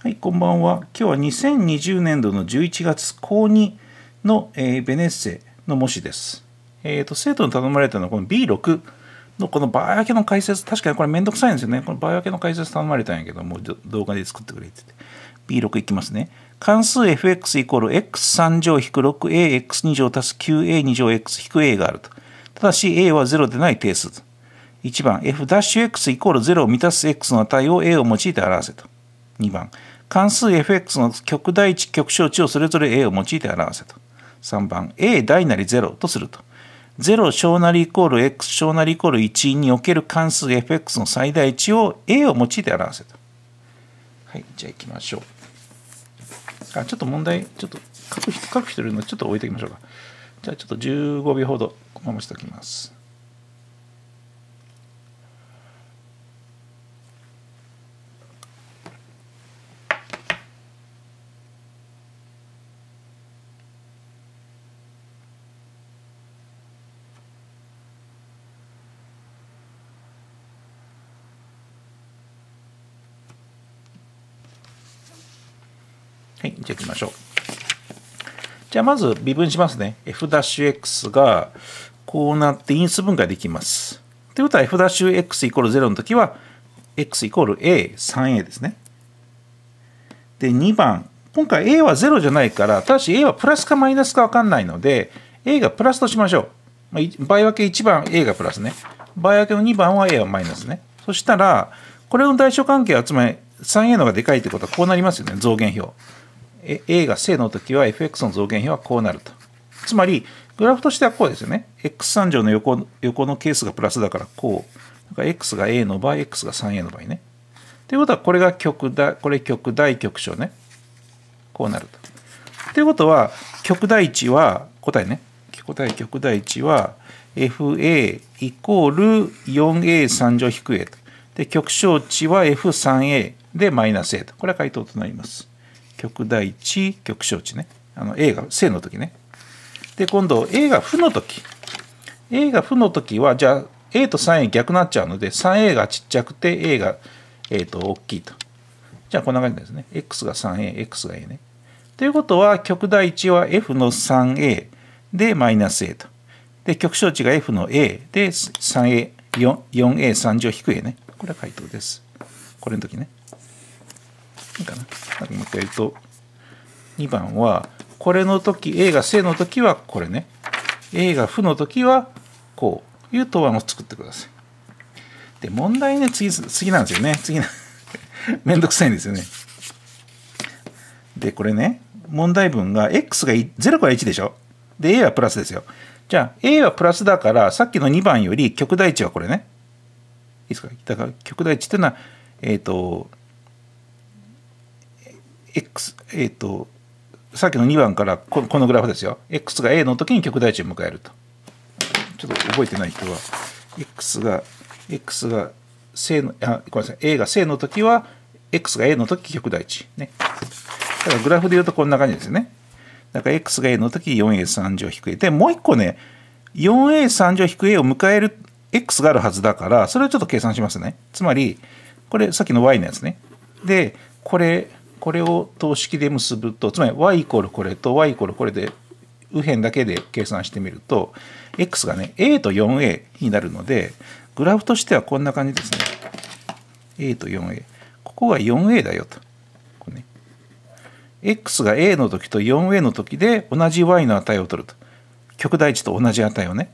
はい、こんばんは。今日は2020年度の11月高2の、えー、ベネッセの模試です。えっ、ー、と、生徒に頼まれたのはこの B6 のこの場合分けの解説、確かにこれめんどくさいんですよね。この場合分けの解説頼まれたんやけど、もう動画で作ってくれてて。B6 いきますね。関数 fx イコール x3 乗引く 6ax2 乗足す 9a2 乗 x 引く a があると。ただし a は0でない定数と。1番 f'x イコール0を満たす x の値を a を用いて表せと。2番関数 fx の極大値極小値をそれぞれ a を用いて表せと3番 a 大なり0とすると0小なりイコール x 小なりイコール1における関数 fx の最大値を a を用いて表せとはいじゃあ行きましょうあちょっと問題ちょっと書く人いるのでちょっと置いておきましょうかじゃあちょっと15秒ほど回しておきますはい、じゃあ行きましょう。じゃあまず微分しますね。f'x がこうなって因数分解できます。ということは f'x イコール0の時は x イコール a、3a ですね。で、2番。今回 a は0じゃないから、ただし a はプラスかマイナスかわかんないので、a がプラスとしましょう。まあ、倍分け1番 a がプラスね。倍分けの2番は a はマイナスね。そしたら、これの代償関係は、つまり 3a のがでかいってことはこうなりますよね、増減表。A が正の時は FX の増減比はこうなると。つまり、グラフとしてはこうですよね。X3 乗の横横のケースがプラスだからこう。か X が A の場合、X が 3A の場合ね。ということは、これが極大、これ極大極小ね。こうなると。ということは、極大値は、答えね。答え極大値は、FA イコール 4A3 乗引く A と。で、極小値は F3A でマイナス A と。これは回答となります。極大値極小値ねあの A が正の時ねで今度 A が負の時 A が負の時はじゃあ A と 3A 逆になっちゃうので 3A がちっちゃくて A が、えー、と大きいとじゃあこんな感じですね X が 3AX が A ねということは極大値は F の 3A でマイナス A とで極小値が F の A で 3A4A3 乗引く A ねこれは回答ですこれの時ねいいかなもう一回と2番はこれの時 A が正の時はこれね A が負の時はこういう答案を作ってくださいで問題ね次次なんですよね次な めんどくさいんですよねでこれね問題文が x が0から1でしょで A はプラスですよじゃあ A はプラスだからさっきの2番より極大値はこれねいいですかだから極大値っていうのはえっ、ー、と X、えっ、ー、と、さっきの2番からこのグラフですよ。X が A の時に極大値を迎えると。ちょっと覚えてない人は、X が、X が正の、あ、ごめんなさい、A が正の時は、X が A の時極大値。ね。だからグラフで言うとこんな感じですよね。だから X が A の時 4A3 乗引く A。で、もう一個ね、4A3 乗引く A を迎える X があるはずだから、それをちょっと計算しますね。つまり、これさっきの Y のやつね。で、これ、これを等式で結ぶとつまり y イコールこれと y イコールこれで右辺だけで計算してみると x がね a と 4a になるのでグラフとしてはこんな感じですね a と 4a ここが 4a だよとこ、ね、x が a の時と 4a の時で同じ y の値を取ると極大値と同じ値をね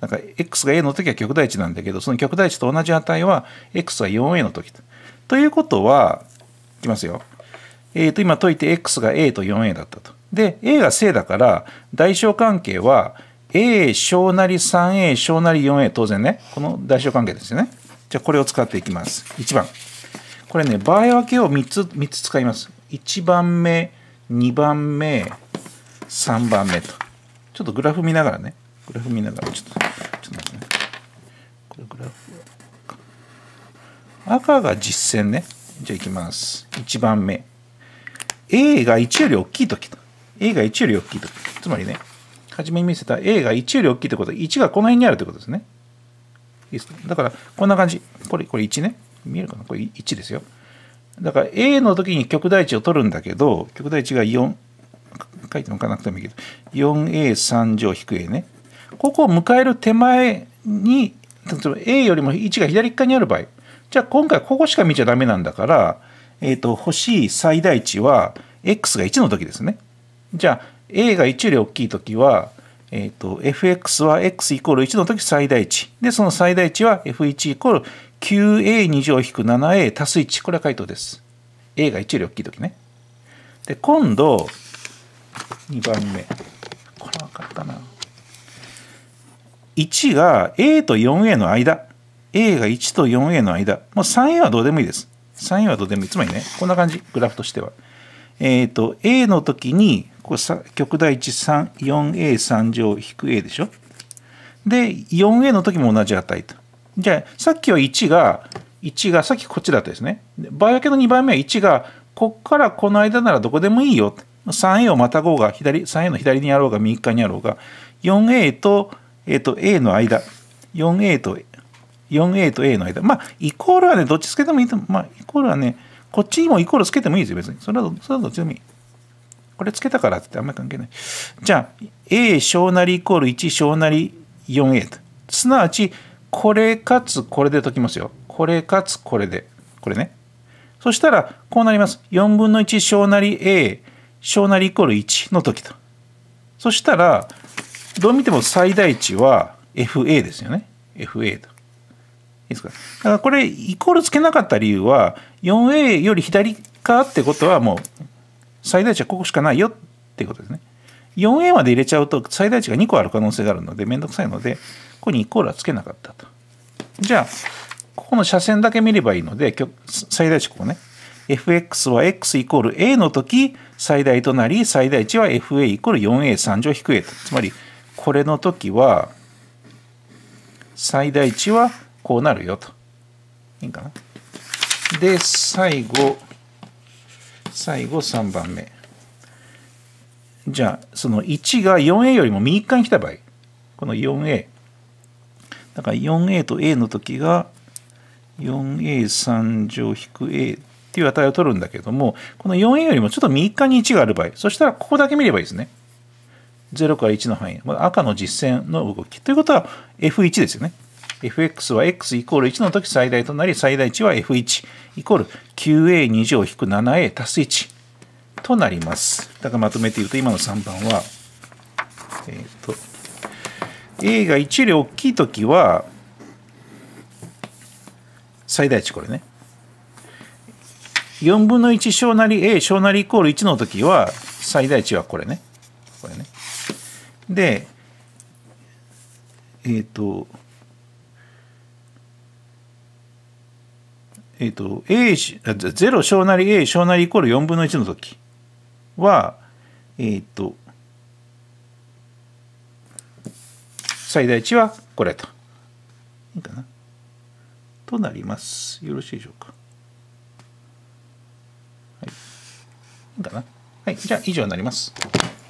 なんか x が a の時は極大値なんだけどその極大値と同じ値は x が 4a の時と。ということはきますよ。えっ、ー、と、今解いて x が a と 4a だったと。で、a が正だから、代償関係は、a 小なり 3a 小なり 4a 当然ね、この代償関係ですよね。じゃあこれを使っていきます。1番。これね、場合分けを3つ、三つ使います。1番目、2番目、3番目と。ちょっとグラフ見ながらね。グラフ見ながら、ちょっと、ちょっと待ってね。これグラフ赤が実践ね。じゃあいきます。1番目。A が1より大きいとき。A が1より大きいとき。つまりね、初めに見せた A が1より大きいってことは、1がこの辺にあるってことですね。いいですかだから、こんな感じ。これ、これ1ね。見えるかなこれ1ですよ。だから A の時に極大値を取るんだけど、極大値が4、書いてもかなくてもいいけど、4A3 乗引く A ね。ここを迎える手前に、例えば A よりも1が左側にある場合、じゃあ今回ここしか見ちゃダメなんだから、えっ、ー、と、い最大値は x が1の時ですね。じゃあ a が1より大きい時は、えっ、ー、と、fx は x イコール1の時最大値。で、その最大値は f1 イコール 9a2 乗引く 7a 足す1。これは回答です。a が1より大きい時ね。で、今度、2番目。これ分かったな。1が a と 4a の間。A が1と 4A の間、もう 3A はどうでもいいです。3A はどうでもいい。つまりね、こんな感じ、グラフとしては。えっ、ー、と、A の時に、これ極大値 4A3 乗引く A でしょ。で、4A の時も同じ値と。じゃあ、さっきは1が、1が、さっきこっちだったですね。場合分けの2番目は1が、こっからこの間ならどこでもいいよ。3A をまたごうが、左、3A の左にあろうが、右側にあろうが、4A と、えっ、ー、と、A の間、4A と 4A と A の間。まあ、イコールはね、どっちつけてもいいと、まあ、イコールはね、こっちにもイコールつけてもいいですよ、別に。それは、それはどっちでもいい。これつけたからってあんまり関係ない。じゃあ、A 小なりイコール1小なり 4A と。すなわち、これかつこれで解きますよ。これかつこれで。これね。そしたら、こうなります。4分の1小なり A 小なりイコール1の時と。そしたら、どう見ても最大値は FA ですよね。FA と。ですかだからこれイコールつけなかった理由は 4A より左かってことはもう最大値はここしかないよっていうことですね 4A まで入れちゃうと最大値が2個ある可能性があるのでめんどくさいのでここにイコールはつけなかったとじゃあここの斜線だけ見ればいいので最大値ここね fx は x イコール a の時最大となり最大値は fa イコール 4a3 乗引く a とつまりこれの時は最大値はこうなるよと。いいかなで、最後、最後3番目。じゃあ、その1が 4A よりも右側に来た場合、この 4A。だから 4A と A の時が 4A3 乗引く A っていう値を取るんだけども、この 4A よりもちょっと右側に1がある場合、そしたらここだけ見ればいいですね。0から1の範囲、赤の実線の動き。ということは F1 ですよね。fx は x イコール1の時最大となり、最大値は f1 イコール 9a2 乗引く 7a 足す1となります。だからまとめて言うと、今の3番は、えっ、ー、と、a が1より大きい時は、最大値これね。4分の1小なり a 小なりイコール1の時は、最大値はこれね。これね。で、えっ、ー、と、えっ、ー、と、A、0小なり A 小なりイコール4分の1の時は、えっ、ー、と、最大値はこれと。いいかな。となります。よろしいでしょうか。はい。いいかな。はい。じゃあ、以上になります。